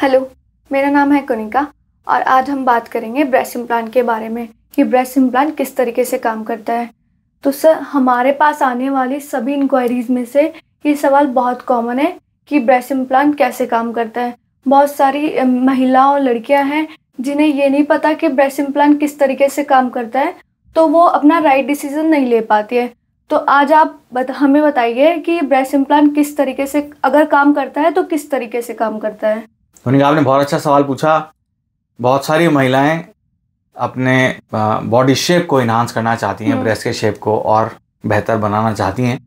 Hello मेरा नाम है कनिका और आज हम बात करेंगे ब्रेस्ट इम्प्लांट के बारे में कि ब्रेस्ट इम्प्लांट किस तरीके से काम करता है तो सर हमारे पास आने वाली सभी इंक्वायरीज़ में से ये सवाल बहुत कॉमन है कि ब्रेस्ट इम्प्लांट कैसे काम करता है बहुत सारी महिला और लड़कियां हैं जिन्हें ये नहीं पता कि ब्रेस्ट इम्प्लांट किस तरीके से काम करता है तो वो अपना राइट डिसीज़न नहीं ले पाती है तो आज आप बत, हमें बताइए कि ब्रेस्ट इम्प्लांट किस तरीके से अगर काम करता है तो किस तरीके से काम करता है सोनी आपने बहुत अच्छा सवाल पूछा बहुत सारी महिलाएं अपने बॉडी शेप को इन्हांस करना चाहती हैं ब्रेस्ट हम्म। के शेप को और बेहतर बनाना चाहती हैं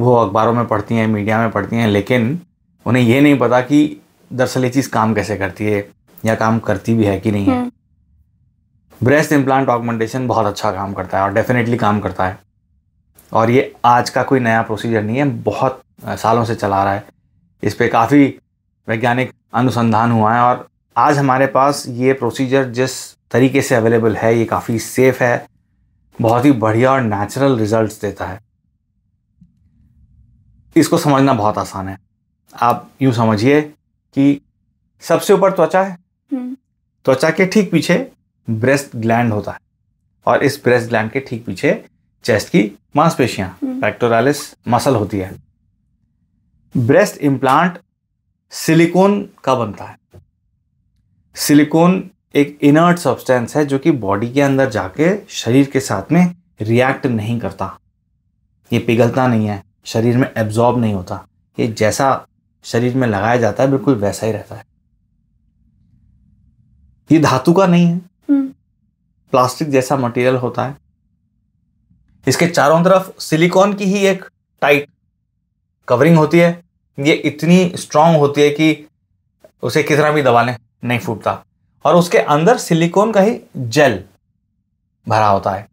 वो अखबारों में पढ़ती हैं मीडिया में पढ़ती हैं लेकिन उन्हें ये नहीं पता कि दरअसल ये चीज़ काम कैसे करती है या काम करती भी है कि नहीं है ब्रेस्ट इम्प्लांट ऑगमेंटेशन बहुत अच्छा काम करता है और डेफिनेटली काम करता है और ये आज का कोई नया प्रोसीजर नहीं है बहुत सालों से चला रहा है इस पर काफ़ी वैज्ञानिक अनुसंधान हुआ है और आज हमारे पास ये प्रोसीजर जिस तरीके से अवेलेबल है ये काफ़ी सेफ है बहुत ही बढ़िया और नेचुरल रिजल्ट्स देता है इसको समझना बहुत आसान है आप यूँ समझिए कि सबसे ऊपर त्वचा है हम्म। त्वचा के ठीक पीछे ब्रेस्ट ग्लैंड होता है और इस ब्रेस्ट ग्लैंड के ठीक पीछे चेस्ट की मांसपेशियां पैक्टोरालिस हम्म। मसल होती है ब्रेस्ट इम्प्लांट सिलिकॉन का बनता है सिलिकॉन एक इनर्ट सब्सटेंस है जो कि बॉडी के अंदर जाके शरीर के साथ में रिएक्ट नहीं करता ये पिघलता नहीं है शरीर में एब्जॉर्ब नहीं होता ये जैसा शरीर में लगाया जाता है बिल्कुल वैसा ही रहता है ये धातु का नहीं है हम्म। प्लास्टिक जैसा मटेरियल होता है इसके चारों तरफ सिलिकॉन की ही एक टाइट कवरिंग होती है ये इतनी स्ट्रांग होती है कि उसे कितना भी दबा लें नहीं फूटता और उसके अंदर सिलिकॉन का ही जेल भरा होता है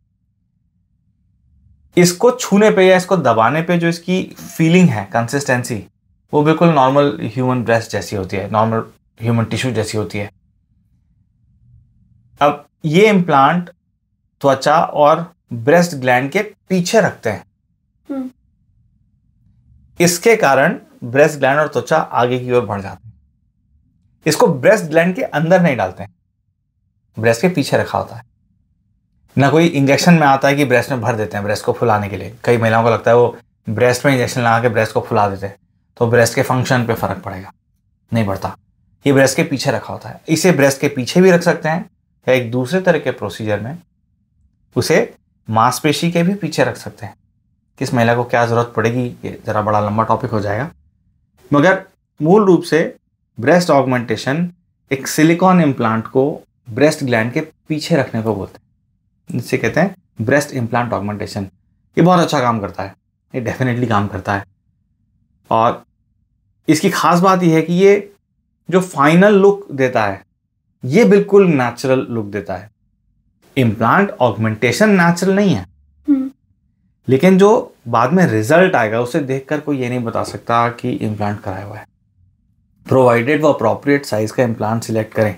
इसको छूने पे या इसको दबाने पे जो इसकी फीलिंग है कंसिस्टेंसी वो बिल्कुल नॉर्मल ह्यूमन ब्रेस्ट जैसी होती है नॉर्मल ह्यूमन टिश्यू जैसी होती है अब ये इम्प्लांट त्वचा और ब्रेस्ट ग्लैंड के पीछे रखते हैं हम्म। इसके कारण ब्रेस्ट ग्लैंड और त्वचा आगे की ओर बढ़ जाते हैं इसको ब्रेस्ट ग्लैंड के अंदर नहीं डालते हैं ब्रेस्ट के पीछे रखा होता है ना कोई इंजेक्शन में आता है कि ब्रेस्ट में भर देते हैं ब्रेस्ट को फुलाने के लिए कई महिलाओं को लगता है वो ब्रेस्ट में इंजेक्शन लगा के ब्रेस्ट को फुला देते हैं तो ब्रेस्ट के फंक्शन पर फर्क पड़ेगा नहीं पड़ता ये ब्रेस्ट के पीछे रखा होता है इसे ब्रेस्ट के पीछे भी रख सकते हैं या एक दूसरे तरह के प्रोसीजर में उसे मांसपेशी के भी पीछे रख सकते हैं किस महिला को क्या ज़रूरत पड़ेगी ये ज़रा बड़ा लंबा टॉपिक हो जाएगा मगर मूल रूप से ब्रेस्ट ऑगमेंटेशन एक सिलिकॉन इम्प्लांट को ब्रेस्ट ग्लैंड के पीछे रखने को बोलते हैं जिससे कहते हैं ब्रेस्ट इम्प्लांट ऑगमेंटेशन ये बहुत अच्छा काम करता है ये डेफिनेटली काम करता है और इसकी खास बात यह है कि ये जो फाइनल लुक देता है ये बिल्कुल नेचुरल लुक देता है इम्प्लांट ऑगमेंटेशन नेचुरल नहीं है लेकिन जो बाद में रिजल्ट आएगा उसे देखकर कोई ये नहीं बता सकता कि इम्प्लांट कराया हुआ है प्रोवाइडेड वो अप्रोप्रिएट साइज़ का इम्प्लांट सिलेक्ट करें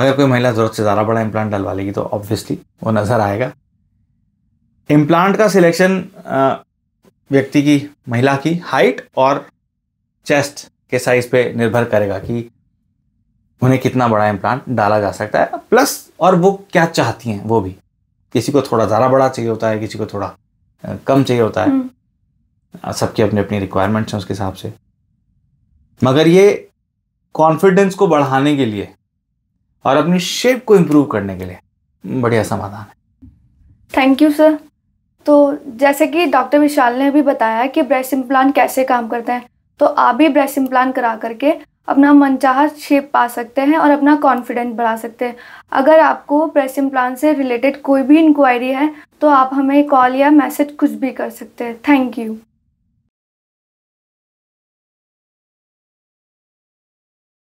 अगर कोई महिला ज़रूरत से ज़्यादा बड़ा इम्प्लांट डलवा लेगी तो ऑब्वियसली वो नज़र आएगा इम्प्लांट का सिलेक्शन व्यक्ति की महिला की हाइट और चेस्ट के साइज़ पे निर्भर करेगा कि उन्हें कितना बड़ा इम्प्लांट डाला जा सकता है प्लस और वो क्या चाहती हैं वो भी किसी को थोड़ा ज़्यादा बड़ा चाहिए होता है किसी को थोड़ा कम चाहिए होता है सबकी अपनी अपनी रिक्वायरमेंट्स हैं उसके हिसाब से मगर ये कॉन्फिडेंस को बढ़ाने के लिए और अपनी शेप को इम्प्रूव करने के लिए बढ़िया समाधान है थैंक यू सर तो जैसे कि डॉक्टर विशाल ने भी बताया कि ब्रेस्ट इम्प्लान कैसे काम करते हैं तो आप भी ब्रेस्ट इम्प्लान करा करके अपना मनचाहा शेप पा सकते हैं और अपना कॉन्फिडेंस बढ़ा सकते हैं अगर आपको प्रेसिंग प्लान से रिलेटेड कोई भी इंक्वायरी है तो आप हमें कॉल या मैसेज कुछ भी कर सकते हैं थैंक यू